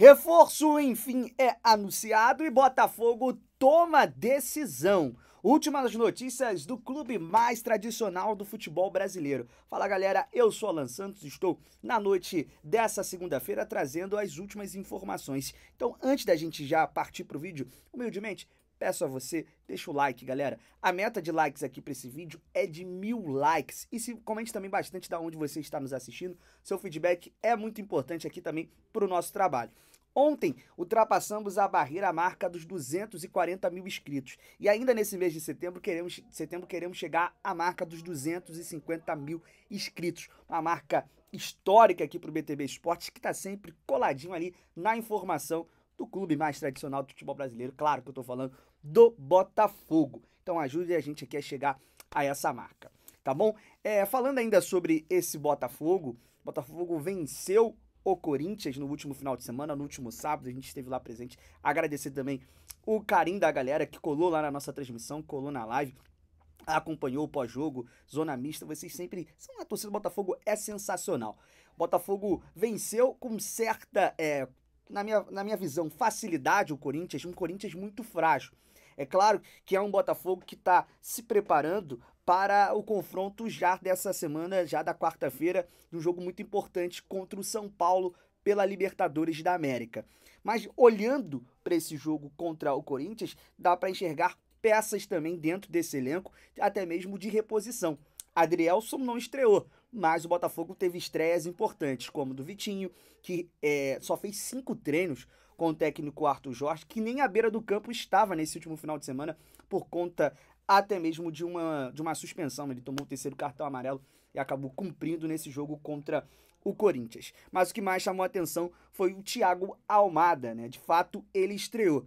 Reforço, enfim, é anunciado e Botafogo toma decisão. Últimas notícias do clube mais tradicional do futebol brasileiro. Fala galera, eu sou Alan Santos, estou na noite dessa segunda-feira trazendo as últimas informações. Então, antes da gente já partir para o vídeo, humildemente, peço a você, deixa o like, galera. A meta de likes aqui para esse vídeo é de mil likes. E se comente também bastante da onde você está nos assistindo. Seu feedback é muito importante aqui também para o nosso trabalho. Ontem, ultrapassamos a barreira marca dos 240 mil inscritos. E ainda nesse mês de setembro queremos, setembro, queremos chegar à marca dos 250 mil inscritos. Uma marca histórica aqui para o BTB Esportes, que está sempre coladinho ali na informação do clube mais tradicional do futebol brasileiro. Claro que eu estou falando do Botafogo. Então ajude a gente aqui a chegar a essa marca, tá bom? É, falando ainda sobre esse Botafogo, Botafogo venceu o Corinthians no último final de semana, no último sábado, a gente esteve lá presente. Agradecer também o carinho da galera que colou lá na nossa transmissão, colou na live, acompanhou o pós-jogo, zona mista, vocês sempre são a torcida do Botafogo é sensacional. Botafogo venceu com certa é, na minha, na minha visão, facilidade o Corinthians, um Corinthians muito frágil. É claro que é um Botafogo que está se preparando para o confronto já dessa semana, já da quarta-feira, de um jogo muito importante contra o São Paulo pela Libertadores da América. Mas olhando para esse jogo contra o Corinthians, dá para enxergar peças também dentro desse elenco, até mesmo de reposição. Adrielson não estreou, mas o Botafogo teve estreias importantes, como do Vitinho, que é, só fez cinco treinos com o técnico Arthur Jorge, que nem à beira do campo estava nesse último final de semana por conta até mesmo de uma, de uma suspensão. Ele tomou o terceiro cartão amarelo e acabou cumprindo nesse jogo contra o Corinthians. Mas o que mais chamou a atenção foi o Thiago Almada, né? De fato, ele estreou.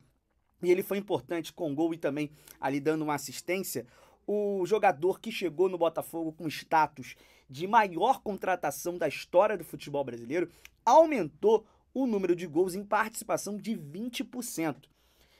E ele foi importante com gol e também ali dando uma assistência. O jogador que chegou no Botafogo com status de maior contratação da história do futebol brasileiro aumentou o número de gols em participação de 20%.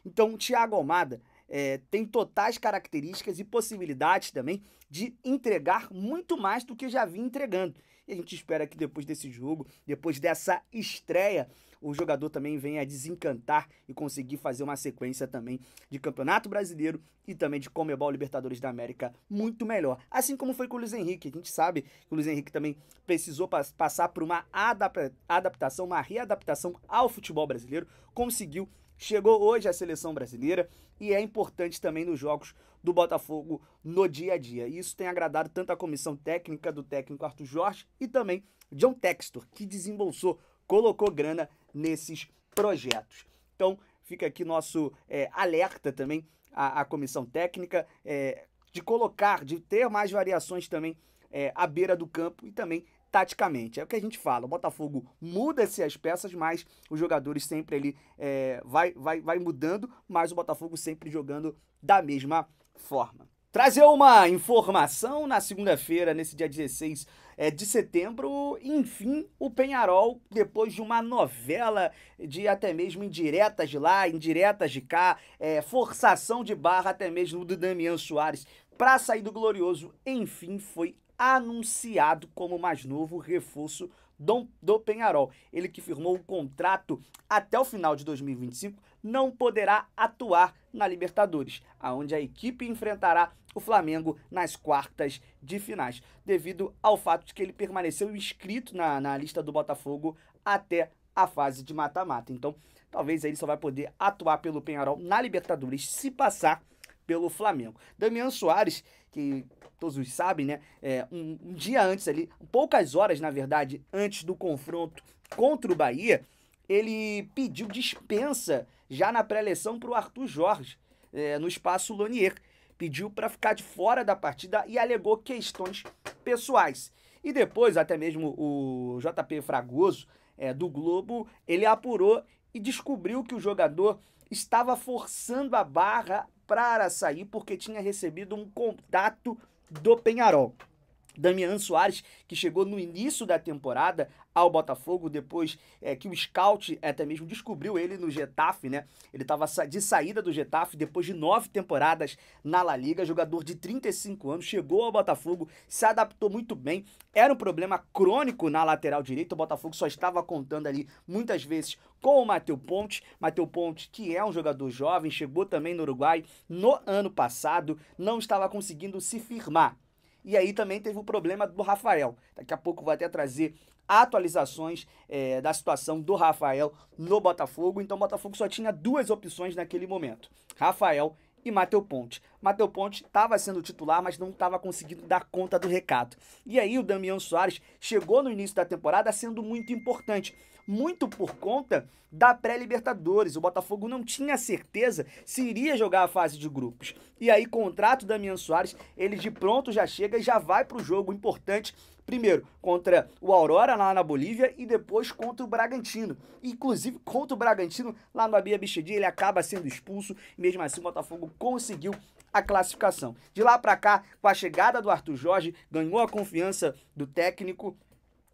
Então, o Thiago Almada é, tem totais características e possibilidades também de entregar muito mais do que já vinha entregando. E a gente espera que depois desse jogo, depois dessa estreia, o jogador também venha a desencantar e conseguir fazer uma sequência também de Campeonato Brasileiro e também de Comebol Libertadores da América muito melhor. Assim como foi com o Luiz Henrique. A gente sabe que o Luiz Henrique também precisou passar por uma adaptação, uma readaptação ao futebol brasileiro, conseguiu Chegou hoje a seleção brasileira e é importante também nos jogos do Botafogo no dia a dia. E isso tem agradado tanto a comissão técnica do técnico Arthur Jorge e também John Textor, que desembolsou, colocou grana nesses projetos. Então fica aqui nosso é, alerta também à, à comissão técnica é, de colocar, de ter mais variações também é, à beira do campo e também taticamente. É o que a gente fala. O Botafogo muda-se as peças, mas os jogadores sempre ali é, vai, vai, vai mudando, mas o Botafogo sempre jogando da mesma forma. Trazer uma informação na segunda-feira, nesse dia 16 é, de setembro, enfim, o Penharol, depois de uma novela de até mesmo indiretas de lá, indiretas de cá, é, forçação de barra até mesmo do Damião Soares para sair do Glorioso, enfim, foi anunciado como mais novo reforço do, do Penharol. Ele que firmou o contrato até o final de 2025 não poderá atuar na Libertadores, aonde a equipe enfrentará o Flamengo nas quartas de finais, devido ao fato de que ele permaneceu inscrito na, na lista do Botafogo até a fase de mata-mata. Então, talvez ele só vai poder atuar pelo Penharol na Libertadores se passar pelo Flamengo. Damião Soares, que todos os sabem, né? É, um, um dia antes ali, poucas horas, na verdade, antes do confronto contra o Bahia, ele pediu dispensa já na pré-eleição para o Arthur Jorge, é, no espaço Lonier. Pediu para ficar de fora da partida e alegou questões pessoais. E depois, até mesmo o JP Fragoso, é, do Globo, ele apurou e descobriu que o jogador estava forçando a barra para sair porque tinha recebido um contato do Penharol. Damian Soares, que chegou no início da temporada ao Botafogo, depois é, que o scout é, até mesmo descobriu ele no Getafe, né? Ele estava de saída do Getafe depois de nove temporadas na La Liga, jogador de 35 anos, chegou ao Botafogo, se adaptou muito bem, era um problema crônico na lateral direita, o Botafogo só estava contando ali muitas vezes com o Matheus Ponte. Matheus Ponte, que é um jogador jovem, chegou também no Uruguai no ano passado, não estava conseguindo se firmar. E aí também teve o problema do Rafael. Daqui a pouco vou até trazer atualizações é, da situação do Rafael no Botafogo. Então o Botafogo só tinha duas opções naquele momento: Rafael e Mateu Ponte. Mateu Ponte estava sendo titular, mas não estava conseguindo dar conta do recado. E aí o Damião Soares chegou no início da temporada sendo muito importante, muito por conta da pré-Libertadores. O Botafogo não tinha certeza se iria jogar a fase de grupos. E aí contrato o Damião Soares, ele de pronto já chega e já vai para o jogo importante Primeiro, contra o Aurora lá na Bolívia e depois contra o Bragantino. Inclusive, contra o Bragantino, lá no Abia Bichedi, ele acaba sendo expulso. Mesmo assim, o Botafogo conseguiu a classificação. De lá para cá, com a chegada do Arthur Jorge, ganhou a confiança do técnico,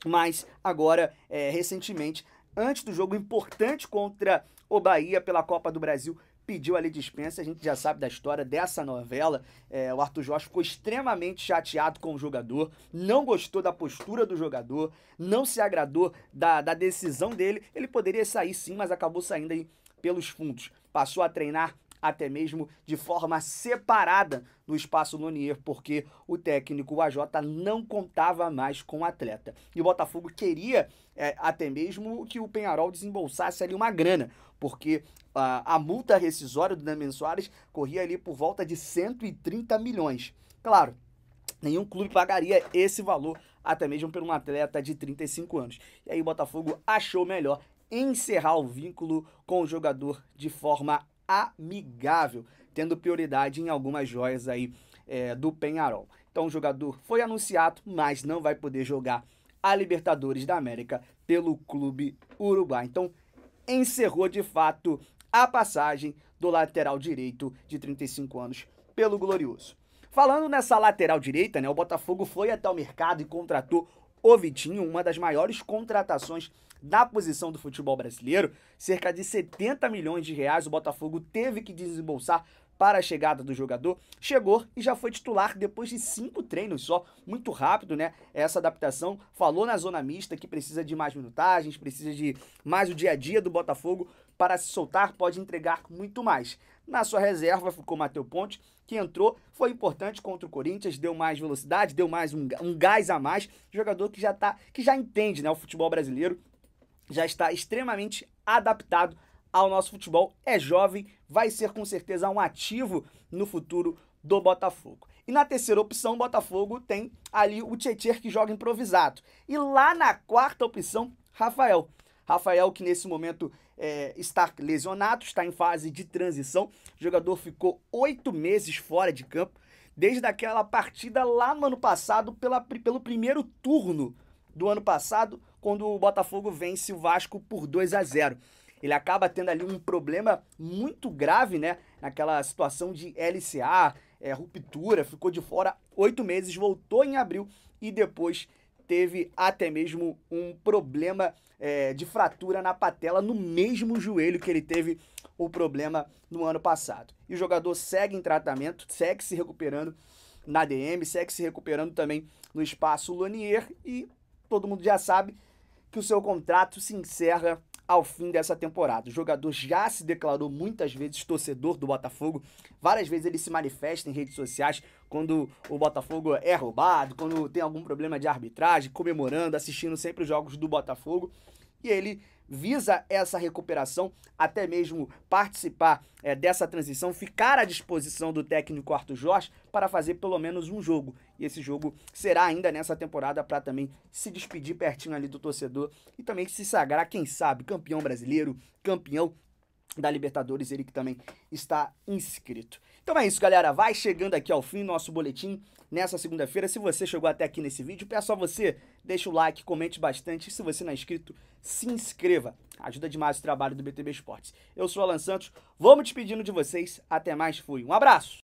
mas agora, é, recentemente, antes do jogo importante contra o Bahia pela Copa do Brasil, pediu ali dispensa, a gente já sabe da história dessa novela. É, o Arthur Jorge ficou extremamente chateado com o jogador, não gostou da postura do jogador, não se agradou da, da decisão dele. Ele poderia sair sim, mas acabou saindo aí pelos fundos. Passou a treinar até mesmo de forma separada no espaço Lonier, porque o técnico AJ não contava mais com o atleta. E o Botafogo queria é, até mesmo que o Penharol desembolsasse ali uma grana, porque a, multa rescisória do Damian Soares corria ali por volta de 130 milhões. Claro, nenhum clube pagaria esse valor, até mesmo por um atleta de 35 anos. E aí o Botafogo achou melhor encerrar o vínculo com o jogador de forma amigável, tendo prioridade em algumas joias aí é, do Penharol. Então o jogador foi anunciado, mas não vai poder jogar a Libertadores da América pelo clube Uruguai. Então encerrou de fato a passagem do lateral direito de 35 anos pelo Glorioso. Falando nessa lateral direita, né, o Botafogo foi até o mercado e contratou o Vitinho, uma das maiores contratações da posição do futebol brasileiro, cerca de 70 milhões de reais o Botafogo teve que desembolsar para a chegada do jogador, chegou e já foi titular depois de cinco treinos só, muito rápido, né? Essa adaptação falou na zona mista que precisa de mais minutagens, precisa de mais o dia a dia do Botafogo para se soltar pode entregar muito mais. Na sua reserva ficou Matheus Ponte, que entrou, foi importante contra o Corinthians, deu mais velocidade, deu mais um, um gás a mais. Jogador que já tá, que já entende né, o futebol brasileiro, já está extremamente adaptado ao nosso futebol. É jovem, vai ser com certeza um ativo no futuro do Botafogo. E na terceira opção, o Botafogo tem ali o Tietchan que joga improvisado. E lá na quarta opção, Rafael. Rafael que nesse momento é, está lesionado, está em fase de transição. O jogador ficou oito meses fora de campo, desde aquela partida lá no ano passado, pela, pelo primeiro turno do ano passado, quando o Botafogo vence o Vasco por 2 a 0 ele acaba tendo ali um problema muito grave, né? Naquela situação de LCA, é, ruptura, ficou de fora oito meses, voltou em abril e depois teve até mesmo um problema é, de fratura na patela no mesmo joelho que ele teve o problema no ano passado. E o jogador segue em tratamento, segue se recuperando na DM, segue se recuperando também no espaço Lanier e todo mundo já sabe que o seu contrato se encerra ao fim dessa temporada. O jogador já se declarou muitas vezes torcedor do Botafogo. Várias vezes ele se manifesta em redes sociais quando o Botafogo é roubado, quando tem algum problema de arbitragem, comemorando, assistindo sempre os jogos do Botafogo. E ele visa essa recuperação, até mesmo participar é, dessa transição, ficar à disposição do técnico Arthur Jorge para fazer pelo menos um jogo. E esse jogo será ainda nessa temporada para também se despedir pertinho ali do torcedor e também se sagrar, quem sabe, campeão brasileiro, campeão da Libertadores, ele que também está inscrito. Então é isso, galera. Vai chegando aqui ao fim nosso boletim nessa segunda-feira. Se você chegou até aqui nesse vídeo, peço a você, deixa o like, comente bastante. E se você não é inscrito, se inscreva. Ajuda demais o trabalho do BTB Esportes. Eu sou o Alan Santos, Vamos te despedindo de vocês. Até mais, fui. Um abraço!